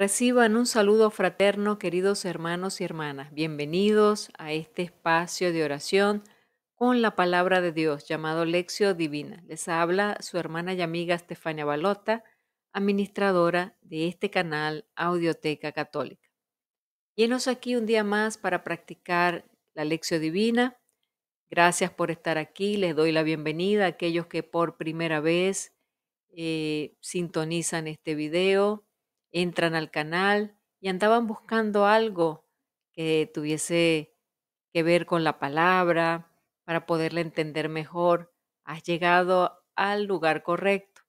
Reciban un saludo fraterno, queridos hermanos y hermanas. Bienvenidos a este espacio de oración con la palabra de Dios llamado Lexio Divina. Les habla su hermana y amiga Estefania Balota, administradora de este canal Audioteca Católica. Llenos aquí un día más para practicar la Lección Divina. Gracias por estar aquí. Les doy la bienvenida a aquellos que por primera vez eh, sintonizan este video entran al canal y andaban buscando algo que tuviese que ver con la palabra para poderla entender mejor. Has llegado al lugar correcto.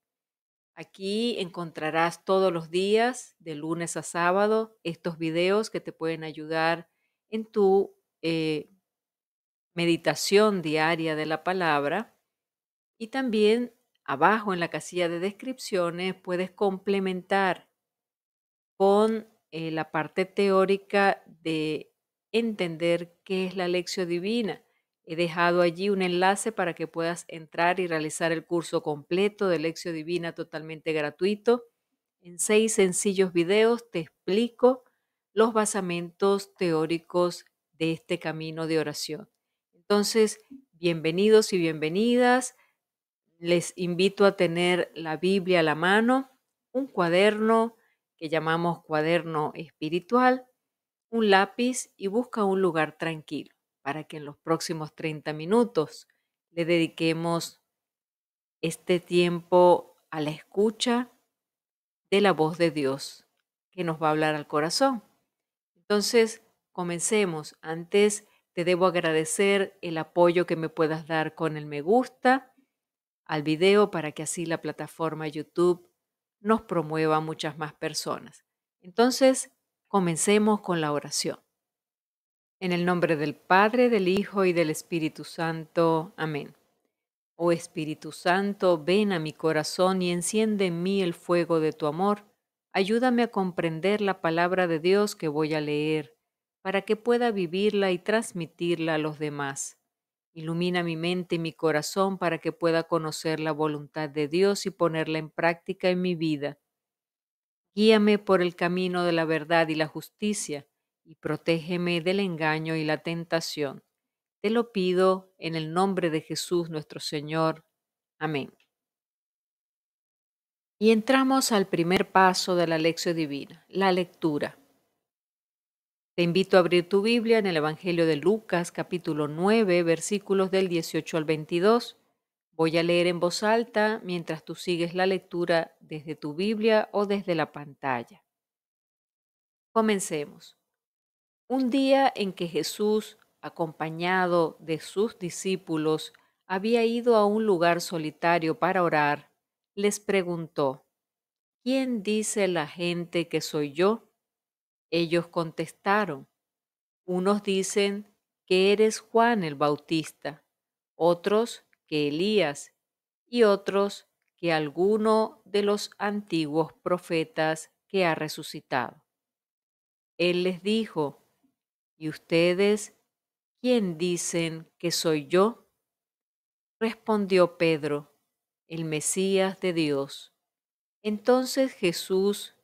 Aquí encontrarás todos los días, de lunes a sábado, estos videos que te pueden ayudar en tu eh, meditación diaria de la palabra. Y también abajo en la casilla de descripciones puedes complementar con eh, la parte teórica de entender qué es la lección divina. He dejado allí un enlace para que puedas entrar y realizar el curso completo de Lección Divina totalmente gratuito. En seis sencillos videos te explico los basamentos teóricos de este camino de oración. Entonces, bienvenidos y bienvenidas. Les invito a tener la Biblia a la mano, un cuaderno, que llamamos cuaderno espiritual, un lápiz y busca un lugar tranquilo para que en los próximos 30 minutos le dediquemos este tiempo a la escucha de la voz de Dios que nos va a hablar al corazón. Entonces, comencemos. Antes te debo agradecer el apoyo que me puedas dar con el me gusta al video para que así la plataforma YouTube nos promueva a muchas más personas. Entonces, comencemos con la oración. En el nombre del Padre, del Hijo y del Espíritu Santo. Amén. Oh Espíritu Santo, ven a mi corazón y enciende en mí el fuego de tu amor. Ayúdame a comprender la palabra de Dios que voy a leer, para que pueda vivirla y transmitirla a los demás. Ilumina mi mente y mi corazón para que pueda conocer la voluntad de Dios y ponerla en práctica en mi vida. Guíame por el camino de la verdad y la justicia, y protégeme del engaño y la tentación. Te lo pido en el nombre de Jesús nuestro Señor. Amén. Y entramos al primer paso de la lección divina, la lectura. Te invito a abrir tu Biblia en el Evangelio de Lucas capítulo 9 versículos del 18 al 22. Voy a leer en voz alta mientras tú sigues la lectura desde tu Biblia o desde la pantalla. Comencemos. Un día en que Jesús, acompañado de sus discípulos, había ido a un lugar solitario para orar, les preguntó, ¿quién dice la gente que soy yo? Ellos contestaron, unos dicen que eres Juan el Bautista, otros que Elías y otros que alguno de los antiguos profetas que ha resucitado. Él les dijo, ¿y ustedes quién dicen que soy yo? Respondió Pedro, el Mesías de Dios. Entonces Jesús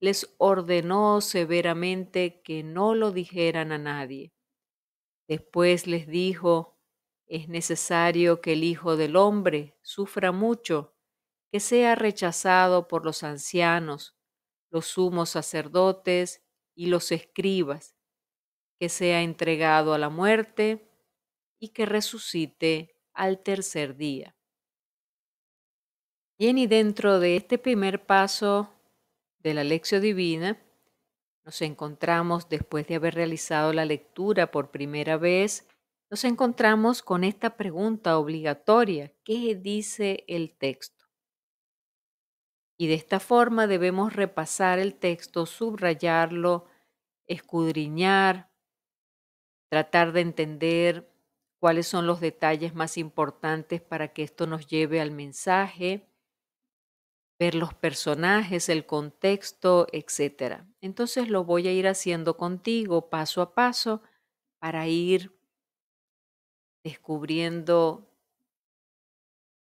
les ordenó severamente que no lo dijeran a nadie. Después les dijo, es necesario que el Hijo del Hombre sufra mucho, que sea rechazado por los ancianos, los sumos sacerdotes y los escribas, que sea entregado a la muerte y que resucite al tercer día. Bien, y dentro de este primer paso de la lección divina, nos encontramos después de haber realizado la lectura por primera vez, nos encontramos con esta pregunta obligatoria, ¿qué dice el texto? Y de esta forma debemos repasar el texto, subrayarlo, escudriñar, tratar de entender cuáles son los detalles más importantes para que esto nos lleve al mensaje ver los personajes, el contexto, etc. Entonces lo voy a ir haciendo contigo paso a paso para ir descubriendo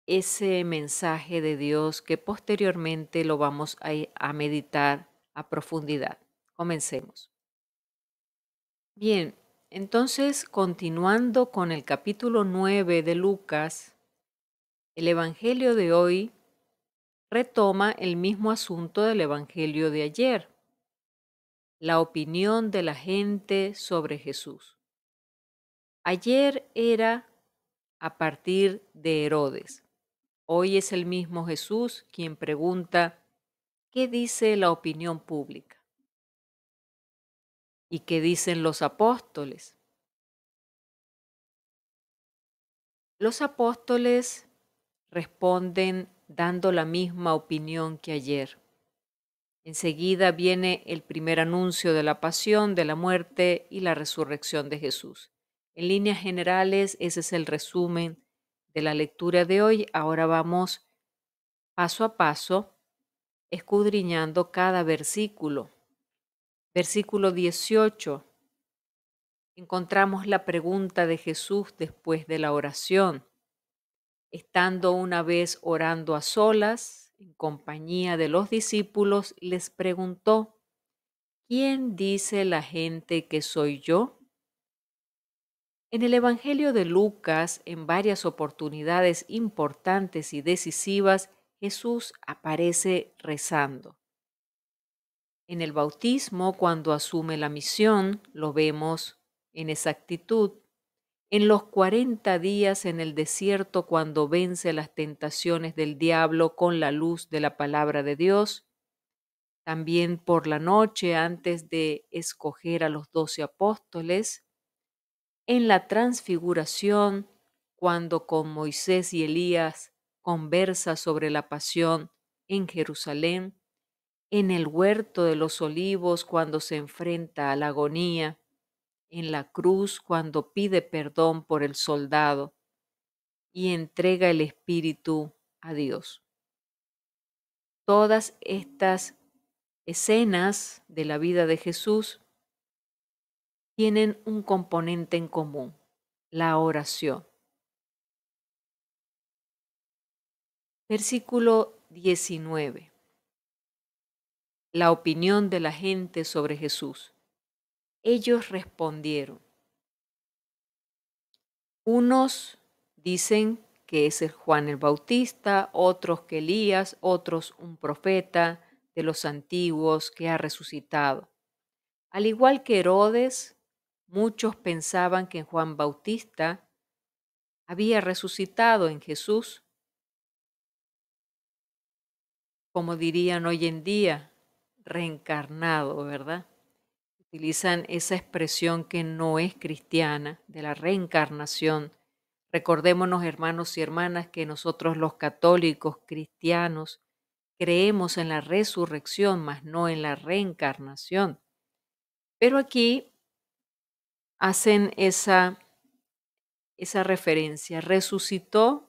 ese mensaje de Dios que posteriormente lo vamos a, meditar a profundidad. Comencemos. Bien, entonces continuando con el capítulo 9 de Lucas, el Evangelio de hoy retoma el mismo asunto del Evangelio de ayer, la opinión de la gente sobre Jesús. Ayer era a partir de Herodes. Hoy es el mismo Jesús quien pregunta, ¿qué dice la opinión pública? ¿Y qué dicen los apóstoles? Los apóstoles responden dando la misma opinión que ayer. Enseguida viene el primer anuncio de la pasión, de la muerte y la resurrección de Jesús. En líneas generales, ese es el resumen de la lectura de hoy. Ahora vamos paso a paso, escudriñando cada versículo. Versículo 18. Encontramos la pregunta de Jesús después de la oración. Estando una vez orando a solas, en compañía de los discípulos, les preguntó, ¿quién dice la gente que soy yo? En el Evangelio de Lucas, en varias oportunidades importantes y decisivas, Jesús aparece rezando. En el bautismo, cuando asume la misión, lo vemos en esa actitud en los cuarenta días en el desierto cuando vence las tentaciones del diablo con la luz de la palabra de Dios, también por la noche antes de escoger a los doce apóstoles, en la transfiguración cuando con Moisés y Elías conversa sobre la pasión en Jerusalén, en el huerto de los olivos cuando se enfrenta a la agonía, en la cruz cuando pide perdón por el soldado y entrega el espíritu a Dios. Todas estas escenas de la vida de Jesús tienen un componente en común, la oración. Versículo 19. La opinión de la gente sobre Jesús. Ellos respondieron. Unos dicen que es el Juan el Bautista, otros que Elías, otros un profeta de los antiguos que ha resucitado. Al igual que Herodes, muchos pensaban que Juan Bautista había resucitado en Jesús, como dirían hoy en día, reencarnado, ¿verdad? utilizan esa expresión que no es cristiana de la reencarnación. Recordémonos, hermanos y hermanas, que nosotros los católicos cristianos creemos en la resurrección, mas no en la reencarnación. Pero aquí hacen esa, esa referencia. Resucitó,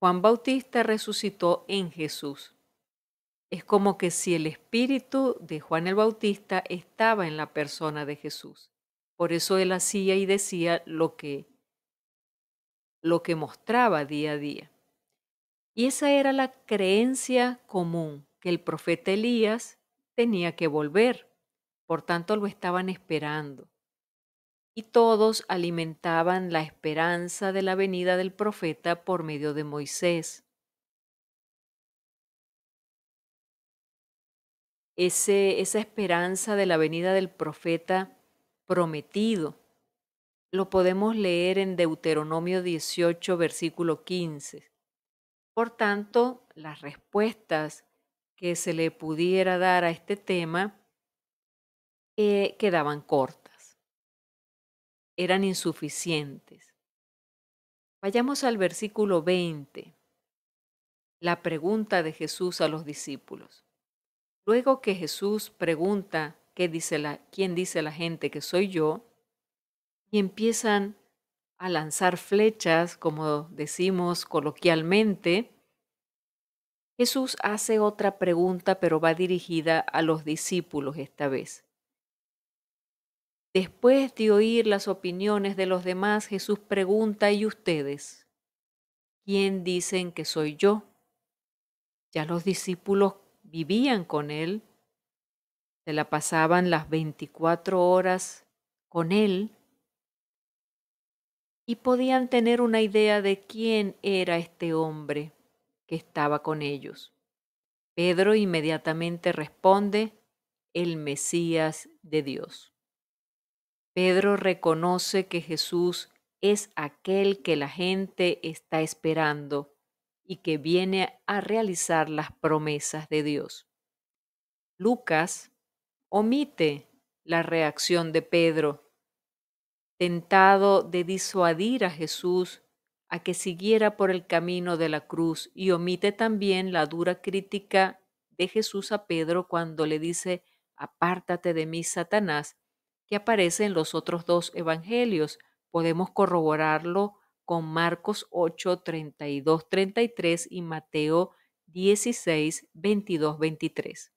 Juan Bautista resucitó en Jesús. Es como que si el espíritu de Juan el Bautista estaba en la persona de Jesús. Por eso él hacía y decía lo que lo que mostraba día a día. Y esa era la creencia común que el profeta Elías tenía que volver. Por tanto lo estaban esperando. Y todos alimentaban la esperanza de la venida del profeta por medio de Moisés esa esperanza de la venida del profeta prometido. Lo podemos leer en Deuteronomio 18, versículo 15. Por tanto, las respuestas que se le pudiera dar a este tema eh, quedaban cortas, eran insuficientes. Vayamos al versículo 20, la pregunta de Jesús a los discípulos. Luego que Jesús pregunta qué dice la, quién dice la gente que soy yo, y empiezan a lanzar flechas, como decimos coloquialmente, Jesús hace otra pregunta, pero va dirigida a los discípulos esta vez. Después de oír las opiniones de los demás, Jesús pregunta, ¿y ustedes? ¿Quién dicen que soy yo? Ya los discípulos vivían con Él, se la pasaban las 24 horas con Él y podían tener una idea de quién era este hombre que estaba con ellos. Pedro inmediatamente responde, el Mesías de Dios. Pedro reconoce que Jesús es aquel que la gente está esperando y que viene a realizar las promesas de Dios. Lucas omite la reacción de Pedro, tentado de disuadir a Jesús a que siguiera por el camino de la cruz y omite también la dura crítica de Jesús a Pedro cuando le dice, apártate de mí, Satanás, que aparece en los otros dos evangelios. Podemos corroborarlo con Marcos 8, 32, 33 y Mateo 16, 22, 23.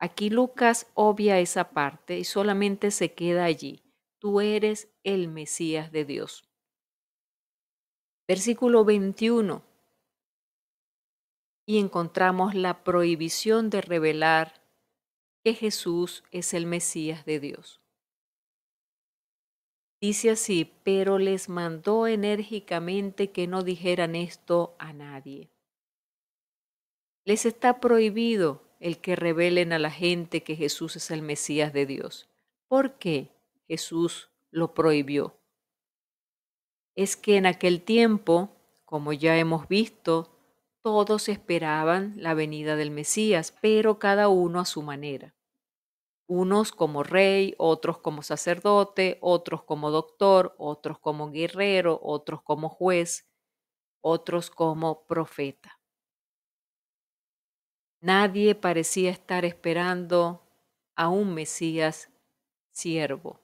Aquí Lucas obvia esa parte y solamente se queda allí. Tú eres el Mesías de Dios. Versículo 21. Y encontramos la prohibición de revelar que Jesús es el Mesías de Dios. Dice así, pero les mandó enérgicamente que no dijeran esto a nadie. Les está prohibido el que revelen a la gente que Jesús es el Mesías de Dios. ¿Por qué Jesús lo prohibió? Es que en aquel tiempo, como ya hemos visto, todos esperaban la venida del Mesías, pero cada uno a su manera unos como rey, otros como sacerdote, otros como doctor, otros como guerrero, otros como juez, otros como profeta. Nadie parecía estar esperando a un Mesías siervo.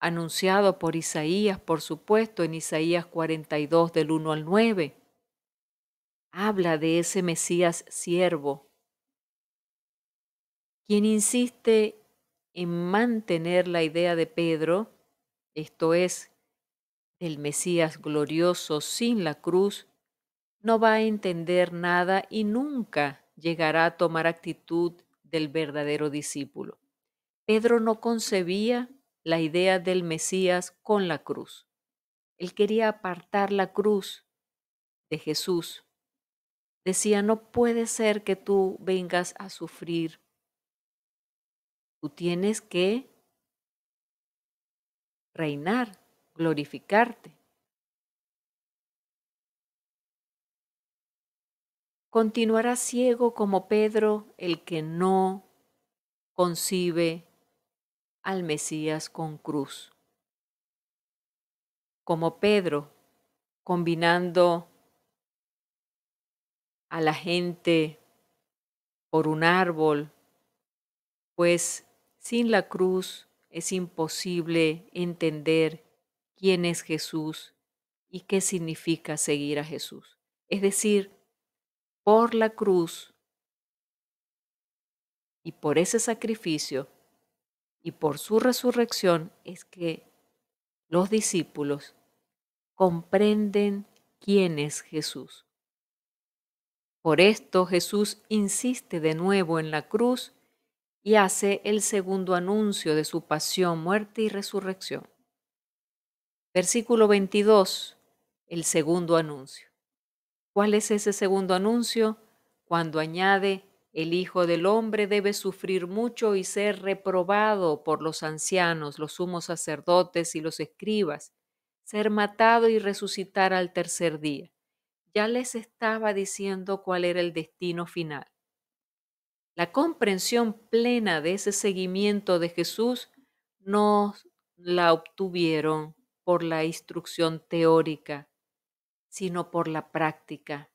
Anunciado por Isaías, por supuesto, en Isaías 42 del 1 al 9. Habla de ese Mesías siervo quien insiste en mantener la idea de Pedro, esto es, el Mesías glorioso sin la cruz, no va a entender nada y nunca llegará a tomar actitud del verdadero discípulo. Pedro no concebía la idea del Mesías con la cruz. Él quería apartar la cruz de Jesús. Decía, no puede ser que tú vengas a sufrir Tú tienes que reinar, glorificarte. Continuará ciego como Pedro el que no concibe al Mesías con cruz. Como Pedro, combinando a la gente por un árbol, pues sin la cruz es imposible entender quién es Jesús y qué significa seguir a Jesús. Es decir, por la cruz y por ese sacrificio y por su resurrección es que los discípulos comprenden quién es Jesús. Por esto Jesús insiste de nuevo en la cruz y hace el segundo anuncio de su pasión, muerte y resurrección. Versículo 22, el segundo anuncio. ¿Cuál es ese segundo anuncio? Cuando añade, el Hijo del Hombre debe sufrir mucho y ser reprobado por los ancianos, los sumos sacerdotes y los escribas, ser matado y resucitar al tercer día. Ya les estaba diciendo cuál era el destino final. La comprensión plena de ese seguimiento de Jesús no la obtuvieron por la instrucción teórica, sino por la práctica.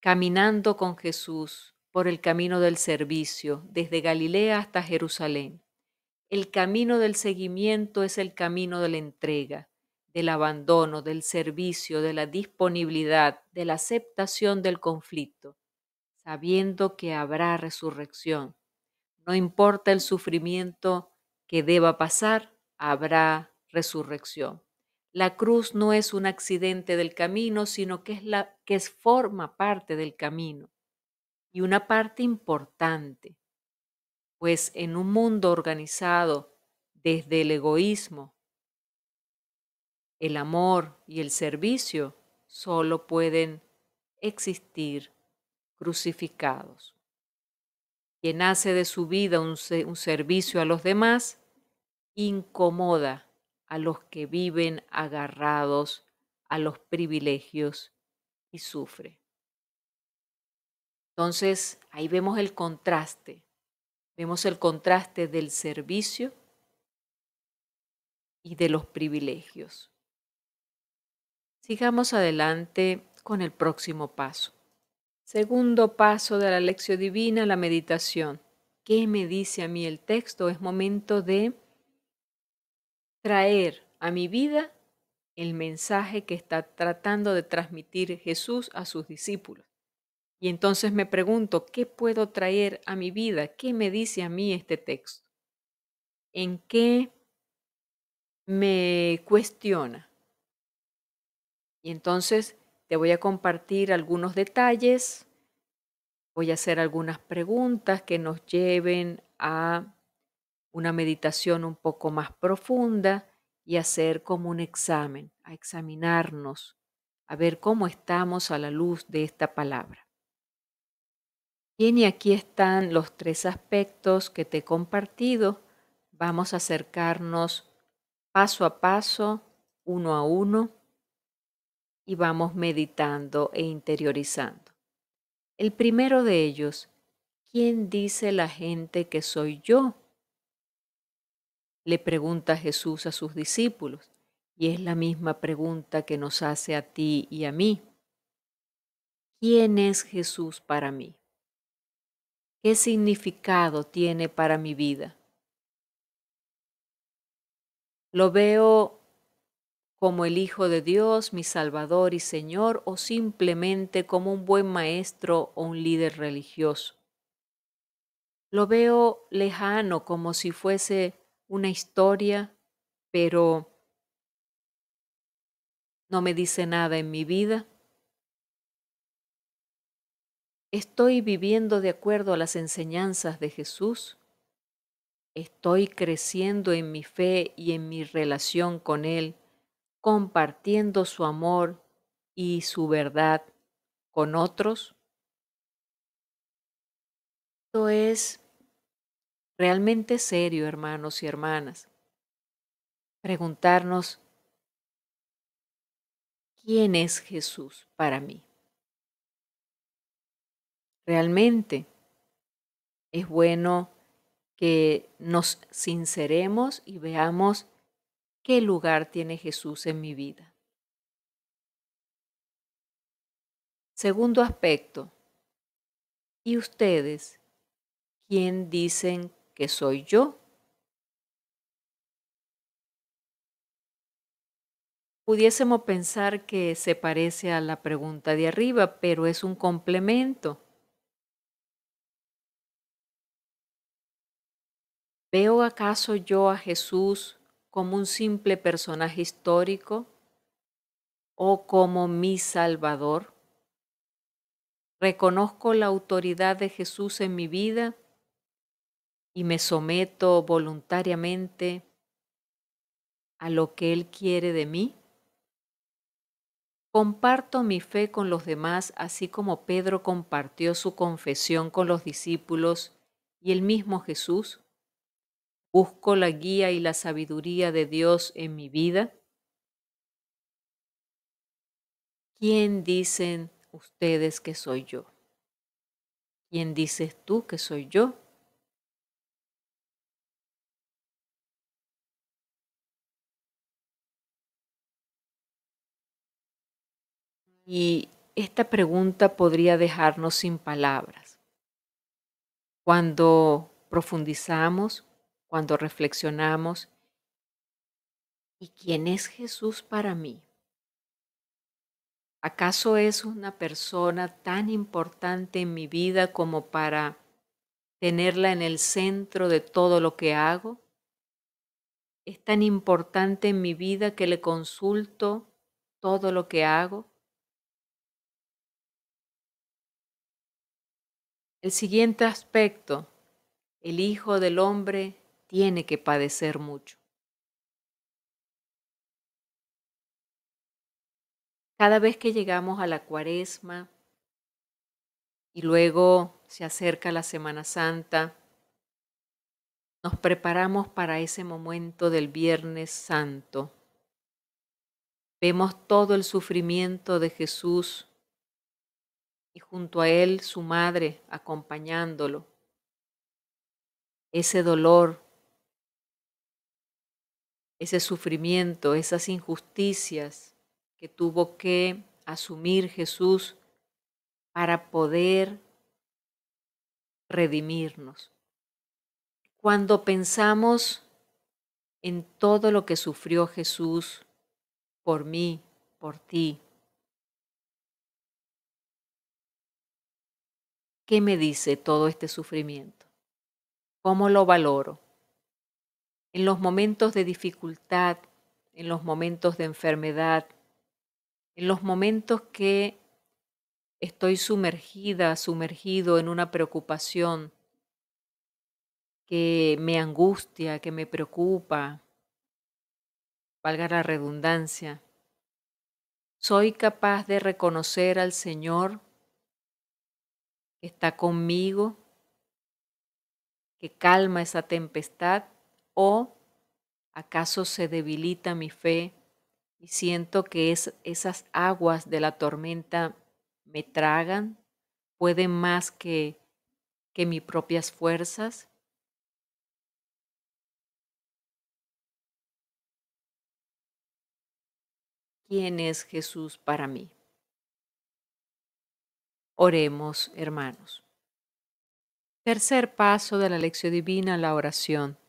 Caminando con Jesús por el camino del servicio, desde Galilea hasta Jerusalén. El camino del seguimiento es el camino de la entrega, del abandono, del servicio, de la disponibilidad, de la aceptación del conflicto, sabiendo que habrá resurrección. No importa el sufrimiento que deba pasar, habrá resurrección. La cruz no es un accidente del camino, sino que es la que forma parte del camino y una parte importante, pues en un mundo organizado desde el egoísmo, el amor y el servicio solo pueden existir crucificados. Quien hace de su vida un, servicio a los demás, incomoda a los que viven agarrados a los privilegios y sufre. Entonces, ahí vemos el contraste. Vemos el contraste del servicio y de los privilegios. Sigamos adelante con el próximo paso. Segundo paso de la lección divina, la meditación. ¿Qué me dice a mí el texto? Es momento de traer a mi vida el mensaje que está tratando de transmitir Jesús a sus discípulos. Y entonces me pregunto, ¿qué puedo traer a mi vida? ¿Qué me dice a mí este texto? ¿En qué me cuestiona? Y entonces te voy a compartir algunos detalles, voy a hacer algunas preguntas que nos lleven a una meditación un poco más profunda y hacer como un examen, a examinarnos, a ver cómo estamos a la luz de esta palabra. Bien, y aquí están los tres aspectos que te he compartido. Vamos a acercarnos paso a paso, uno a uno, y vamos meditando e interiorizando. El primero de ellos, ¿quién dice la gente que soy yo? Le pregunta Jesús a sus discípulos y es la misma pregunta que nos hace a ti y a mí. ¿Quién es Jesús para mí? ¿Qué significado tiene para mi vida? Lo veo como el Hijo de Dios, mi Salvador y Señor, o simplemente como un buen maestro o un líder religioso. Lo veo lejano, como si fuese una historia, pero no me dice nada en mi vida. ¿Estoy viviendo de acuerdo a las enseñanzas de Jesús? ¿Estoy creciendo en mi fe y en mi relación con Él compartiendo su amor y su verdad con otros? Esto es realmente serio, hermanos y hermanas. Preguntarnos, ¿quién es Jesús para mí? Realmente es bueno que nos sinceremos y veamos ¿Qué lugar tiene Jesús en mi vida? Segundo aspecto. ¿Y ustedes quién dicen que soy yo? Pudiésemos pensar que se parece a la pregunta de arriba, pero es un complemento. ¿Veo acaso yo a Jesús como un simple personaje histórico o como mi Salvador. Reconozco la autoridad de Jesús en mi vida y me someto voluntariamente a lo que Él quiere de mí. Comparto mi fe con los demás, así como Pedro compartió su confesión con los discípulos y el mismo Jesús. ¿Busco la guía y la sabiduría de Dios en mi vida? ¿Quién dicen ustedes que soy yo? ¿Quién dices tú que soy yo? Y esta pregunta podría dejarnos sin palabras. Cuando profundizamos, cuando reflexionamos, ¿y quién es Jesús para mí? ¿Acaso es una persona tan importante en mi vida como para tenerla en el centro de todo lo que hago? ¿Es tan importante en mi vida que le consulto todo lo que hago? El siguiente aspecto, el Hijo del Hombre tiene que padecer mucho. Cada vez que llegamos a la cuaresma y luego se acerca la Semana Santa, nos preparamos para ese momento del Viernes Santo. Vemos todo el sufrimiento de Jesús y junto a él su madre acompañándolo. Ese dolor ese sufrimiento, esas injusticias que tuvo que asumir Jesús para poder redimirnos. Cuando pensamos en todo lo que sufrió Jesús por mí, por ti, ¿qué me dice todo este sufrimiento? ¿Cómo lo valoro? en los momentos de dificultad, en los momentos de enfermedad, en los momentos que estoy sumergida, sumergido en una preocupación que me angustia, que me preocupa, valga la redundancia. Soy capaz de reconocer al Señor que está conmigo, que calma esa tempestad ¿O acaso se debilita mi fe y siento que es, esas aguas de la tormenta me tragan? ¿Pueden más que, que mis propias fuerzas? ¿Quién es Jesús para mí? Oremos, hermanos. Tercer paso de la lección divina, la oración.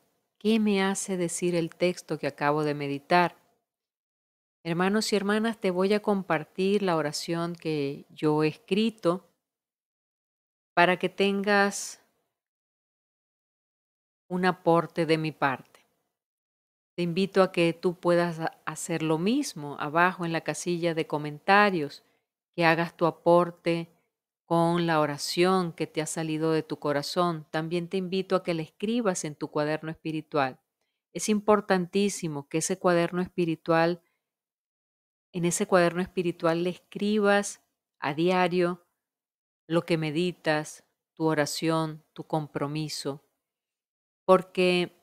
¿Qué me hace decir el texto que acabo de meditar? Hermanos y hermanas, te voy a compartir la oración que yo he escrito para que tengas un aporte de mi parte. Te invito a que tú puedas hacer lo mismo abajo en la casilla de comentarios, que hagas tu aporte con la oración que te ha salido de tu corazón, también te invito a que la escribas en tu cuaderno espiritual. Es importantísimo que ese cuaderno espiritual, en ese cuaderno espiritual le escribas a diario lo que meditas, tu oración, tu compromiso, porque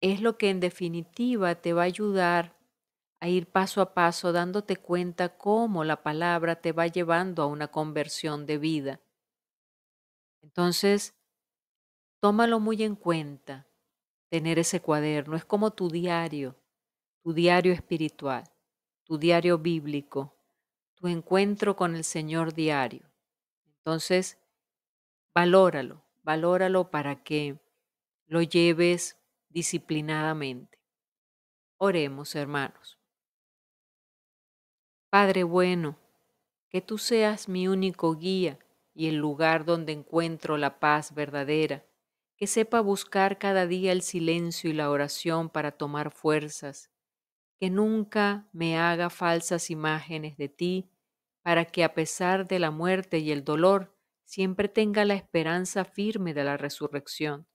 es lo que en definitiva te va a ayudar a ir paso a paso dándote cuenta cómo la palabra te va llevando a una conversión de vida. Entonces, tómalo muy en cuenta, tener ese cuaderno, es como tu diario, tu diario espiritual, tu diario bíblico, tu encuentro con el Señor diario. Entonces, valóralo, valóralo para que lo lleves disciplinadamente. Oremos, hermanos. Padre bueno, que tú seas mi único guía y el lugar donde encuentro la paz verdadera, que sepa buscar cada día el silencio y la oración para tomar fuerzas, que nunca me haga falsas imágenes de ti, para que a pesar de la muerte y el dolor, siempre tenga la esperanza firme de la resurrección.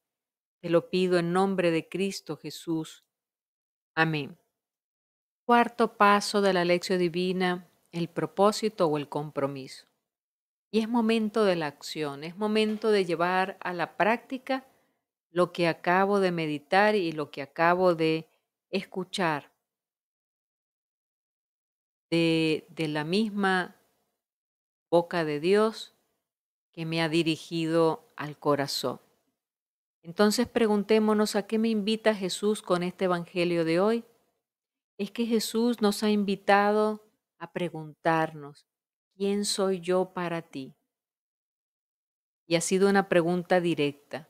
Te lo pido en nombre de Cristo Jesús. Amén. Cuarto paso de la lección divina, el propósito o el compromiso. Y es momento de la acción, es momento de llevar a la práctica lo que acabo de meditar y lo que acabo de escuchar. De, de la misma boca de Dios que me ha dirigido al corazón. Entonces preguntémonos a qué me invita Jesús con este Evangelio de hoy es que Jesús nos ha invitado a preguntarnos, ¿quién soy yo para ti? Y ha sido una pregunta directa.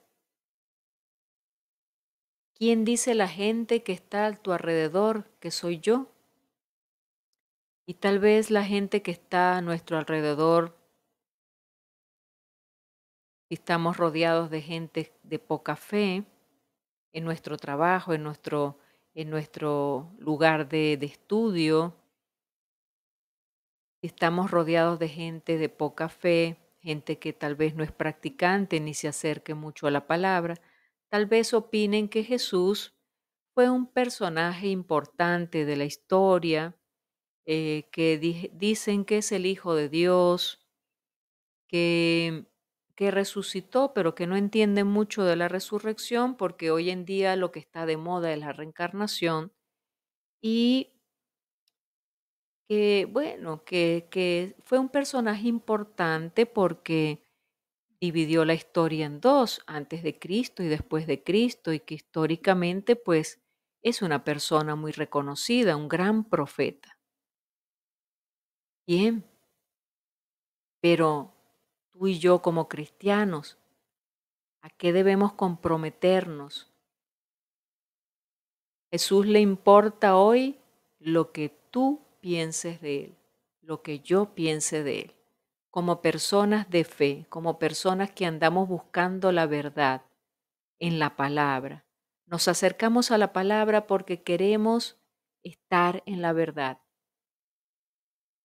¿Quién dice la gente que está a tu alrededor que soy yo? Y tal vez la gente que está a nuestro alrededor, si estamos rodeados de gente de poca fe, en nuestro trabajo, en nuestro en nuestro lugar de, estudio. Estamos rodeados de gente de poca fe, gente que tal vez no es practicante ni se acerque mucho a la palabra. Tal vez opinen que Jesús fue un personaje importante de la historia, eh, que dicen que es el Hijo de Dios, que que resucitó, pero que no entiende mucho de la resurrección, porque hoy en día lo que está de moda es la reencarnación, y que, bueno, que, que fue un personaje importante porque dividió la historia en dos, antes de Cristo y después de Cristo, y que históricamente, pues, es una persona muy reconocida, un gran profeta. Bien, pero y yo como cristianos? ¿A qué debemos comprometernos? Jesús le importa hoy lo que tú pienses de Él, lo que yo piense de Él, como personas de fe, como personas que andamos buscando la verdad en la palabra. Nos acercamos a la palabra porque queremos estar en la verdad.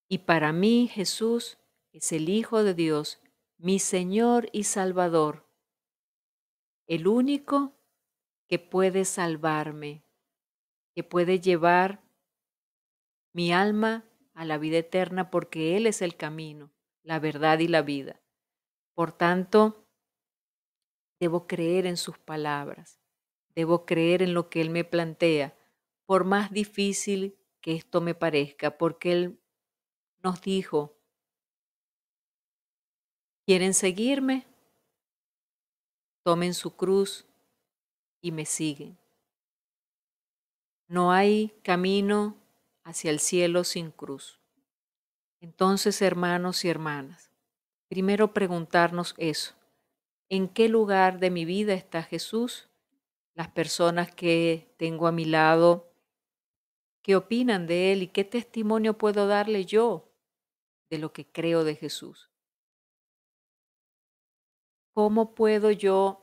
Y para mí Jesús es el Hijo de Dios mi Señor y Salvador, el único que puede salvarme, que puede llevar mi alma a la vida eterna porque Él es el camino, la verdad y la vida. Por tanto, debo creer en sus palabras, debo creer en lo que Él me plantea, por más difícil que esto me parezca, porque Él nos dijo ¿Quieren seguirme? Tomen su cruz y me siguen. No hay camino hacia el cielo sin cruz. Entonces, hermanos y hermanas, primero preguntarnos eso. ¿En qué lugar de mi vida está Jesús? Las personas que tengo a mi lado, ¿qué opinan de Él y qué testimonio puedo darle yo de lo que creo de Jesús? ¿Cómo puedo yo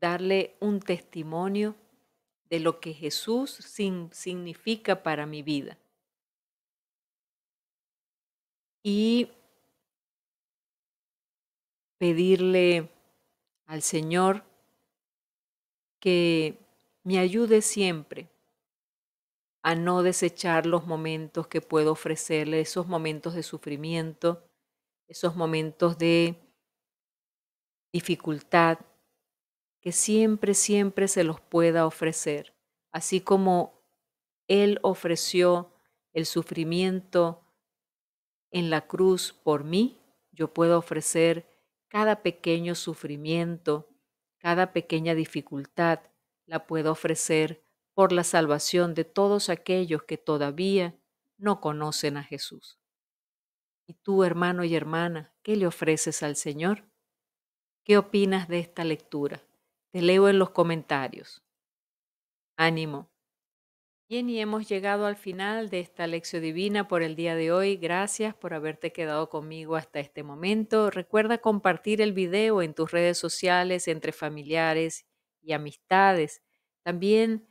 darle un testimonio de lo que Jesús significa para mi vida? Y pedirle al Señor que me ayude siempre a no desechar los momentos que puedo ofrecerle, esos momentos de sufrimiento, esos momentos de dificultad, que siempre, siempre se los pueda ofrecer, así como Él ofreció el sufrimiento en la cruz por mí, yo puedo ofrecer cada pequeño sufrimiento, cada pequeña dificultad, la puedo ofrecer por la salvación de todos aquellos que todavía no conocen a Jesús. ¿Y tú, hermano y hermana, qué le ofreces al Señor? ¿Qué opinas de esta lectura? Te leo en los comentarios. Ánimo. Bien, y hemos llegado al final de esta lección divina por el día de hoy. Gracias por haberte quedado conmigo hasta este momento. Recuerda compartir el video en tus redes sociales, entre familiares y amistades. También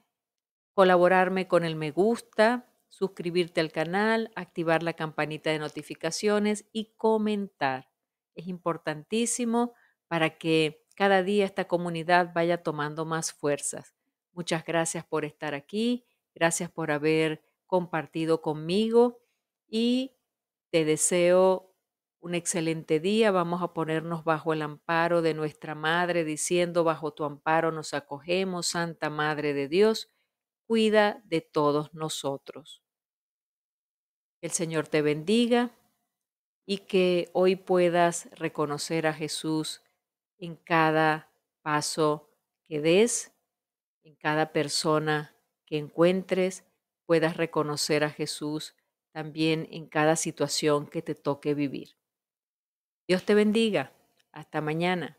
colaborarme con el me gusta, suscribirte al canal, activar la campanita de notificaciones y comentar. Es importantísimo para que cada día esta comunidad vaya tomando más fuerzas. Muchas gracias por estar aquí, gracias por haber compartido conmigo y te deseo un excelente día. Vamos a ponernos bajo el amparo de nuestra Madre, diciendo, bajo tu amparo nos acogemos, Santa Madre de Dios, cuida de todos nosotros. El Señor te bendiga y que hoy puedas reconocer a Jesús en cada paso que des, en cada persona que encuentres, puedas reconocer a Jesús también en cada situación que te toque vivir. Dios te bendiga. Hasta mañana.